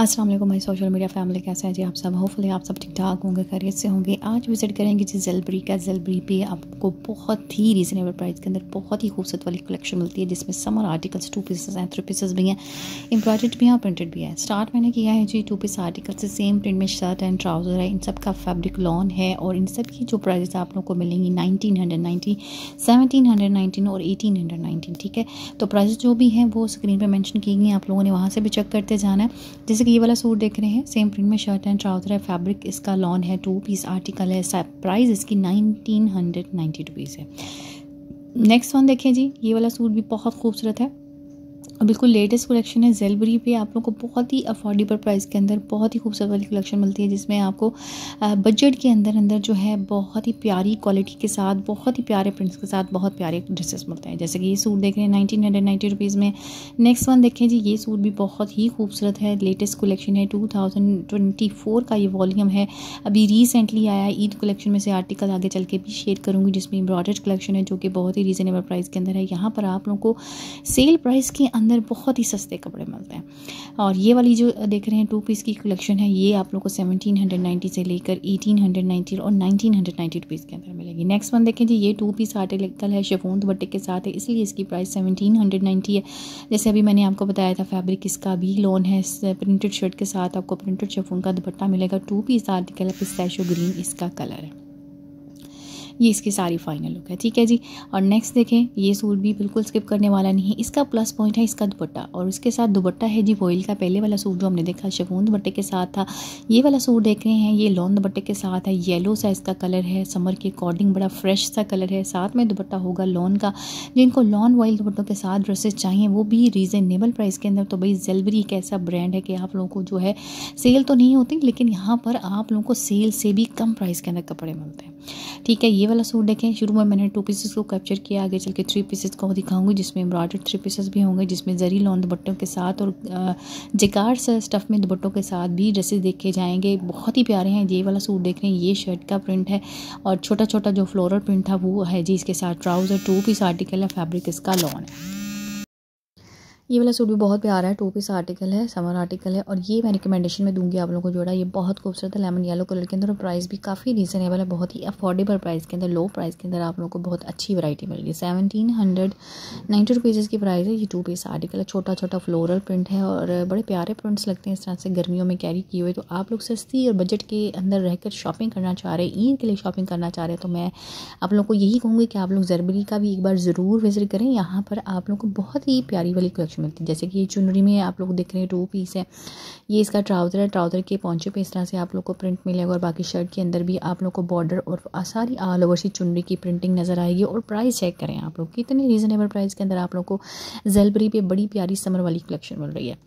अस्सलाम वालेकुम my social media family कैसे है जी आप सब होपफुली आप सब ठीक ठाक होंगे खैरियत से होंगे आज विज़िट करेंगे जी जेलबरी का जेलबरी पे आपको बहुत ही रीज़नेबल प्राइस के अंदर बहुत ही खूबसूरत वाली कलेक्शन मिलती है जिसमें समर आर्टिकल्स टू पीसेस हैं थ्री पीसेस भी हैं एम्ब्रॉयड भी हैं प्रिंटेड भी है स्टार्ट मैंने किया है जी टू पीस आर्टिकल से सेम प्रिंट में शर्ट एंड ट्राउज़र है इन सब का फैब्रिक लॉन है और इन सब की जो प्राइजेस आप लोग को मिलेंगी nineteen hundred ninety seventeen hundred nineteen और एटीन हंड्रेड नाइनटीन ठीक है तो प्राइजेस जो भी हैं वो स्क्रीन पर मैंशन की गई आप लोगों ने वहाँ से भी चेक करते जाना है जिस जैसे कि ये वाला सूट देख रहे हैं सेम प्रिंट में शर्ट एंड ट्राउजर है फैब्रिक इसका लॉन है टू पीस आर्टिकल है प्राइस इसकी नाइनटीन हंड्रेड नाइन्टी रुपीज़ है नेक्स्ट वन देखें जी ये वाला सूट भी बहुत खूबसूरत है और बिल्कुल लेटेस्ट कलेक्शन है जेलबरी पे आप लोग को बहुत ही अफोर्डेबल प्राइस के अंदर बहुत ही खूबसूरत वाली कलेक्शन मिलती है जिसमें आपको बजट के अंदर अंदर जो है बहुत ही प्यारी क्वालिटी के साथ बहुत ही प्यारे प्रिंट्स के साथ बहुत प्यारे ड्रेसेस मिलते हैं जैसे कि ये सूट देख रहे हैं नाइनटीन हंड्रेड नाइन्टी रुपीज़ में नेक्स्ट वन देखें जी ये सूट भी बहुत ही खूबसूरत है लेटेस्ट कलेक्शन है टू थाउजेंड ट्वेंटी फोर का ये वॉलीम है अभी रिसेंटली आया ईद कलेक्शन में से आर्टिकल आगे चल के भी शेयर करूँगी जिसमें एम्ब्रॉयडर्ड कलेक्शन है जो कि बहुत ही रीज़नेबल प्राइस के अंदर है यहाँ पर आप लोगों को सेल प्राइस के अंदर अंदर बहुत ही सस्ते कपड़े मिलते हैं और ये वाली जो देख रहे हैं टू पीस की कलेक्शन है ये आप लोग को सेवनटीन हंड्रेड नाइन्टी से लेकर एटीन हंड्रेड नाइन्टी और नाइनटीन हंड्रेड नाइन्टी रुपीज़ के अंदर मिलेगी नेक्स्ट वन देखें जी ये टू पीस आर्टिकल है शेफोन दुपट्टे के साथ है इसलिए इसकी प्राइस सेवनटीन हंड्रेड नाइन्टी है जैसे अभी मैंने आपको बताया था फैब्रिक इसका भी लोन है प्रिंटेड शर्ट के साथ आपको प्रिंटेड शेफोन का दुपट्टा मिलेगा टू पीस आर्टिकल है पिस्टैशो ग्रीन इसका कलर है ये इसकी सारी फाइनल लुक है ठीक है जी और नेक्स्ट देखें ये सूट भी बिल्कुल स्किप करने वाला नहीं है इसका प्लस पॉइंट है इसका दुपट्टा और इसके साथ दुपट्टा है जी वोइल का पहले वाला सूट जो हमने देखा शकून दुपट्टे के साथ था ये वाला सूट देख रहे हैं ये लॉन्ग दुपट्टे के साथ है येलो सा इसका कलर है समर के अकॉर्डिंग बड़ा फ्रेश सा कलर है साथ में दुपट्टा होगा लॉन का जिनको लॉन वॉइल दुपट्टों के साथ ड्रेसेस चाहिए वो भी रीज़नेबल प्राइस के अंदर तो भाई जेलवरी एक ऐसा ब्रांड है कि आप लोगों को जो है सेल तो नहीं होती लेकिन यहाँ पर आप लोगों को सेल से भी कम प्राइस के अंदर कपड़े मिलते हैं ठीक है ये वाला सूट देखें शुरू में मैंने टू पीसेस को कैप्चर किया आगे चल के थ्री पीसेस को दिखाऊंगी जिसमें एम्ब्रॉयडर्ड थ्री पीसेस भी होंगे जिसमें जरी लॉन दुपट्टों के साथ और जिकार स्टफ़ में दुपट्टों के साथ भी ड्रेसेस देखे जाएंगे बहुत ही प्यारे हैं ये वाला सूट देख रहे हैं ये शर्ट का प्रिंट है और छोटा छोटा जो फ्लोरल प्रिंट था वो है जी इसके साथ ट्राउज़र टू पीस आर्टिकल है फैब्रिक इसका लॉन है ये वाला सूट भी बहुत प्यारा है टू पीस आर्टिकल है समर आर्टिकल है और ये मैं रिकमेंडेशन में दूंगी आप लोगों को जोड़ा ये बहुत खूबसूरत है लेमन येलो कलर के अंदर और प्राइस भी काफ़ी रीजनेबल है बहुत ही अफोर्डेबल प्राइस के अंदर लो प्राइस के अंदर आप लोगों को बहुत अच्छी वैरायटी मिलेगी सेवनटीन हंड्रेड नाइन्टी रुपीज़ की प्राइस है ये टू पीस आर्टिकल है छोटा छोटा फ्लोरल प्रिंट है और बड़े प्यारे प्रिंट्स लगते हैं इस तरह से गर्मियों में कैरी किए हुए तो आप लोग सस्ती और बजट के अंदर रहकर शॉपिंग करना चाह रहे हैं ईद के लिए शॉपिंग करना चाह रहे हैं तो मैं आप लोग को यही कहूँगी कि आप लोग जरबरी का भी एक बार ज़रूर विजिट करें यहाँ पर आप लोग को बहुत ही प्यारी वाली कलेक्शन मिलती है जैसे कि ये चुनरी में आप लोग देख रहे हैं टू पीस है ये इसका ट्राउज़र है ट्राउज़र के पहुँचे पे इस तरह से आप लोग को प्रिंट मिलेगा और बाकी शर्ट के अंदर भी आप लोग को बॉर्डर और सारी ऑल ओवर सी चुनरी की प्रिंटिंग नज़र आएगी और प्राइस चेक करें आप लोग कितने रीज़नेबल प्राइस के अंदर आप लोग को जेलबरी पर बड़ी प्यारी समर वाली कलेक्शन मिल रही है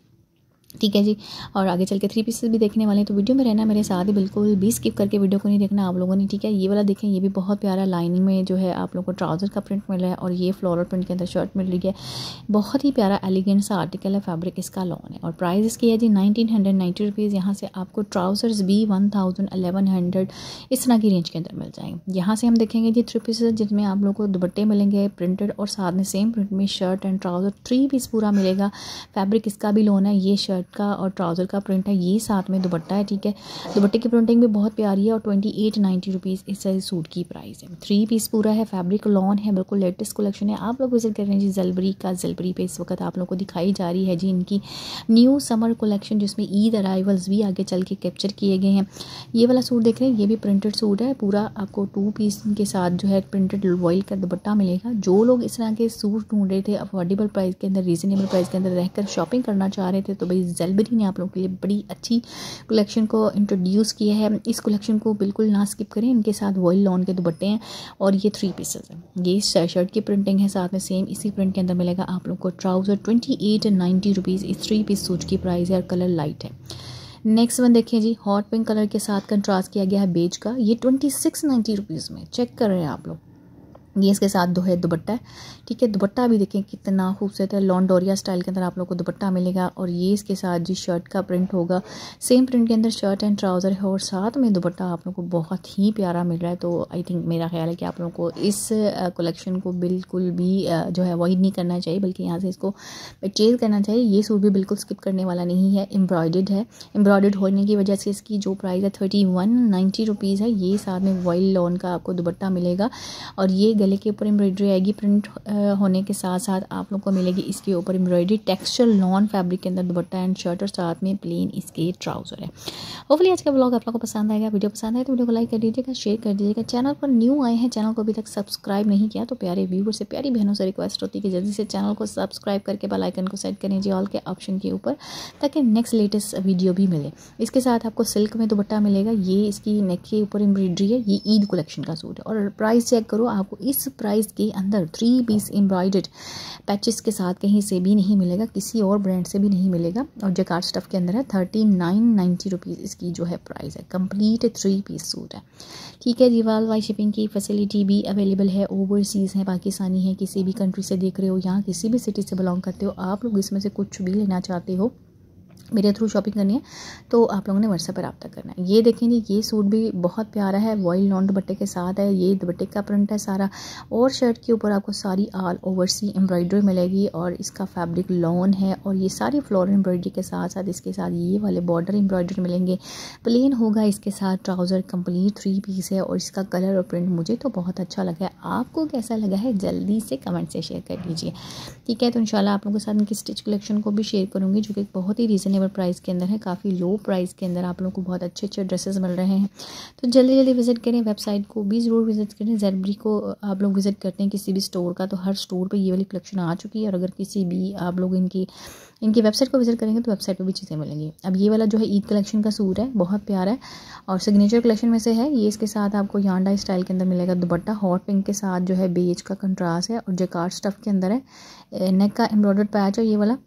ठीक है जी और आगे चल के थ्री पीसेस भी देखने वाले हैं तो वीडियो में रहना मेरे साथ ही बिल्कुल भी स्किप करके वीडियो को नहीं देखना आप लोगों ने ठीक है ये वाला देखें ये भी बहुत प्यारा लाइनिंग में जो है आप लोगों को ट्राउज़र का प्रिंट मिला है और ये फ्लोरल प्रिंट के अंदर शर्ट मिल रही है बहुत ही प्यारा एलिगेंट सा आर्टिकल है फैब्रिक इसका लॉन है और प्राइस इसकी है जी नाइनटीन हंड्रेड नाइन्टी रुपीज़ यहाँ से आपको ट्राउज़र्स भी वन थाउजेंड अलेवन हंड्रेड इस तरह की रेंज के अंदर मिल जाएंगे यहाँ से हम देखेंगे जी थ्री पीसेज जिसमें आप लोग को दुपट्टे मिलेंगे प्रिंटेड और साथ में सेम प्रिंट में shirt and trouser three piece पूरा मिलेगा फैब्रिक इसका भी लॉन है ये शर्ट शर्ट का और ट्राउज़र का प्रिंट है ये साथ में दुपट्टा है ठीक है दुपट्टे की प्रिंटिंग भी बहुत प्यारी है और ट्वेंटी एट नाइन्टी रुपीज़ इस सूट की प्राइस है थ्री पीस पूरा है फैब्रिक लॉन है बिल्कुल लेटेस्ट कलेक्शन है आप लोग विजिट कर रहे हैं जी जलबरी का जलबरी पे इस वक्त आप लोग को दिखाई जा रही है जी इनकी न्यू समर कलेक्शन जिसमें ईद अराइवल्स भी आगे चल के कैप्चर किए गए हैं ये वाला सूट देख रहे हैं ये भी प्रिंटेड सूट है पूरा आपको टू पीस के साथ जो है प्रिंटेड वॉइल का दुपट्टा मिलेगा जो लोग इस तरह के सूट ढूंढ रहे थे अफोर्डेबल प्राइस के अंदर रीज़नेबल प्राइस के अंदर रहकर शॉपिंग करना चाह रहे थे तो भाई जेलबरी ने आप लोगों के लिए बड़ी अच्छी कलेक्शन को इंट्रोड्यूस किया है इस कलेक्शन को बिल्कुल ना स्किप करें इनके साथ वॉइल लॉन के दुपट्टे हैं और ये थ्री पीसेज हैं ये शर्ट की प्रिंटिंग है साथ में सेम इसी प्रिंट के अंदर मिलेगा आप लोग को trouser twenty eight ninety rupees इस थ्री पीस सूट की प्राइस है और कलर लाइट है नेक्स्ट वन देखिए जी हॉट पिंक कलर के साथ कंट्रास्ट किया गया है बेज का ये ट्वेंटी सिक्स नाइन्टी रुपीज़ में चेक कर रहे हैं आप लोग ये इसके साथ दो है दुपट्टा ठीक है दुपट्टा भी देखें कितना खूबसूरत है लॉन्डोरिया स्टाइल के अंदर आप लोग को दुपट्टा मिलेगा और ये इसके साथ जी शर्ट का प्रिंट होगा सेम प्रिंट के अंदर शर्ट एंड ट्राउज़र है और साथ में दुपट्टा आप लोग को बहुत ही प्यारा मिल रहा है तो आई थिंक मेरा ख्याल है कि आप लोगों को इस कलेक्शन को बिल्कुल भी जो है अवॉइड नहीं करना चाहिए बल्कि यहाँ से इसको परचेज़ करना चाहिए ये सूट भी बिल्कुल स्किप करने वाला नहीं है एम्ब्रॉयड है एम्ब्रॉयड होने की वजह से इसकी जो प्राइस है थर्टी वन नाइन्टी रुपीज़ है ये साथ में वॉइल लॉन का आपको दुपट्टा मिलेगा और ये गले के ऊपर एम्ब्रॉयडरी आएगी प्रिंट होने के साथ साथ आप लोग को मिलेगी इसके ऊपर एम्ब्रॉयडरी टेक्सचर लॉन फैब्रिक के अंदर दुपट्टा एंड शर्ट और साथ में प्लेन इसके ट्राउज़र है होपफुली आज का ब्लॉग आप लोग को पसंद आएगा वीडियो पसंद आए तो वीडियो को लाइक कर दीजिएगा शेयर कर दीजिएगा चैनल पर न्यू आए हैं चैनल को अभी तक सब्सक्राइब नहीं किया तो प्यारे व्यूवर से प्यारी बहनों से रिक्वेस्ट होती है कि जल्दी से चैनल को सब्सक्राइब करके बेल आइकन को सेट करें जी ऑल के ऑप्शन के ऊपर ताकि नेक्स्ट लेटेस्ट वीडियो भी मिले इसके साथ आपको सिल्क में दुपट्टा मिलेगा ये इसकी नेक के ऊपर एम्ब्रॉयडरी है ये ईद कलेक्शन का सूट है और प्राइस चेक करो आपको इस इस प्राइस के अंदर थ्री पीस एम्ब्रॉयड पैचेस के साथ कहीं से भी नहीं मिलेगा किसी और ब्रांड से भी नहीं मिलेगा और जकार स्टफ़ के अंदर है थर्टी नाइन नाइन्टी रुपीज़ इसकी जो है प्राइस है कंप्लीट थ्री पीस सूट है ठीक है रिवाल वाई शिपिंग की फैसिलिटी भी अवेलेबल है ओवरसीज़ है पाकिस्तानी है किसी भी कंट्री से देख रहे हो या किसी भी सिटी से बिलोंग करते हो आप लोग इसमें से कुछ भी लेना चाहते हो मेरे थ्रू शॉपिंग करनी है तो आप लोगों ने व्हाट्सएप पर रब्ता करना है ये देखेंगे ये सूट भी बहुत प्यारा है वॉइल लॉन्ड दुपट्टे के साथ है ये दुपट्टे का प्रिंट है सारा और शर्ट के ऊपर आपको सारी आल ओवर सी एम्ब्रॉयडरी मिलेगी और इसका फैब्रिक लॉन है और ये सारी फ्लोर एम्ब्रॉयडरी के साथ साथ इसके साथ ये वाले बॉर्डर एम्ब्रॉयडरी मिलेंगे प्लेन होगा इसके साथ ट्राउज़र कम्प्लीट थ्री पीस है और इसका कलर और प्रिंट मुझे तो बहुत अच्छा लगा है आपको कैसा लगा है जल्दी से कमेंट से शेयर कर लीजिए ठीक है तो इन आप लोगों के साथ इनकी स्टिच कलेक्शन को भी शेयर करूँगी जो कि बहुत ही रीज़न रिजनेबल प्राइस के अंदर है काफ़ी लो प्राइस के अंदर आप लोगों को बहुत अच्छे अच्छे ड्रेसेस मिल रहे हैं तो जल्दी जल्दी विज़िट करें वेबसाइट को भी ज़रूर विज़िट करें जैलबरी को आप लोग विज़िट करते हैं किसी भी स्टोर का तो हर स्टोर पर ये वाली कलेक्शन आ चुकी है और अगर किसी भी आप लोग इनकी इनकी वेबसाइट को विज़िट करेंगे तो वेबसाइट पर भी चीज़ें मिलेंगी अब ये वाला जो है ईद कलेक्शन का सूट है बहुत प्यारा है और सिग्नेचर कलेक्शन में से है ये इसके साथ आपको यांडा स्टाइल के अंदर मिलेगा दुपट्टा हॉट पिंक के साथ जो है बेज का कंट्रास्ट है और जेकार स्टफ़ के अंदर है नेक का एम्ब्रॉयडर्ड पैच है ये वाला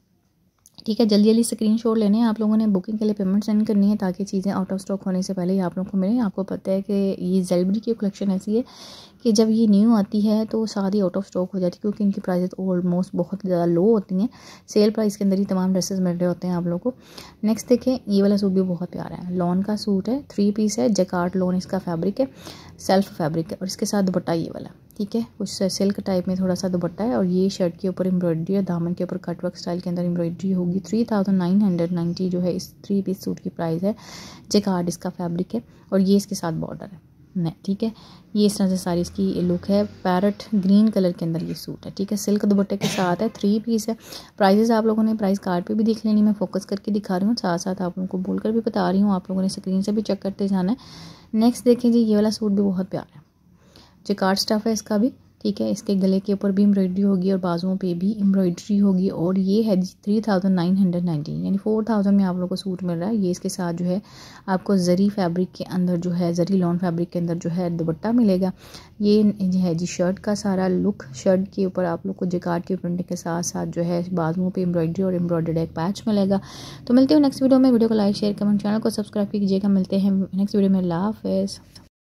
ठीक है जल्दी जल्दी स्क्रीन शॉट लेने हैं आप लोगों ने बुकिंग के लिए पेमेंट सेंड करनी है ताकि चीज़ें आउट ऑफ स्टॉक होने से पहले ही आप लोगों को मिलें आपको पता है कि ये जेलबरी की कलेक्शन ऐसी है कि जब ये न्यू आती है तो सारी आउट ऑफ स्टॉक हो जाती है क्योंकि इनकी प्राइजेस ऑलमोस्ट बहुत ज़्यादा लो होती हैं सेल प्राइस के अंदर ही तमाम ड्रेसेज मिल रहे होते हैं आप लोगों को नेक्स्ट देखें ये वाला सूट भी बहुत प्यारा है लॉन का सूट है थ्री पीस है जैकार्ड लॉन इसका फैब्रिक है सेल्फ फैब्रिक है और इसके साथ दुपट्टा ये वाला ठीक है कुछ सिल्क टाइप में थोड़ा सा दुपट्टा है और ये शर्ट के ऊपर एम्ब्रॉयडरी और दामन के ऊपर कटवर्क स्टाइल के अंदर एम्ब्रॉयडरी होगी three thousand nine hundred ninety जो है इस थ्री पीस सूट की प्राइस है जेकार्ड इसका फैब्रिक है और ये इसके साथ बॉर्डर है नेट ठीक है ये इस तरह से सारी इसकी लुक है पैरट ग्रीन कलर के अंदर ये सूट है ठीक है सिल्क दुपट्टे के साथ है थ्री पीस है प्राइजेस आप लोगों ने प्राइस कार्ड पे भी देख लेनी मैं फोकस करके दिखा रही हूँ साथ साथ आप लोगों को बोलकर भी बता रही हूँ आप लोगों ने स्क्रीन से भी चेक करते जाना है नेक्स्ट देखें जी ये वाला सूट भी बहुत प्यारा है जकार्ड स्टफ़ है इसका भी ठीक है इसके गले के ऊपर भी एम्ब्रॉयडरी होगी और बाजुओं पे भी एम्ब्रॉयडरी होगी और ये है जी three thousand nine hundred nineteen यानी फोर थाउजेंड में आप लोगों को सूट मिल रहा है ये इसके साथ जो है आपको ज़री फैब्रिक के अंदर जो है ज़री लॉन फैब्रिक के अंदर जो है दुपट्टा मिलेगा ये है जी शर्ट का सारा लुक शर्ट के ऊपर आप लोग को जिकार्ड की प्रिंटिंग के साथ साथ जो है बाजुओं पर एम्ब्रॉयडरी और एम्ब्रॉयडर्ड एक पैच मिलेगा तो मिलते हैं नेक्स्ट वीडियो में वीडियो को लाइक शेयर कमेंट चैनल को सब्सक्राइब कीजिएगा मिलते हैं नेक्स्ट वीडियो में लाफ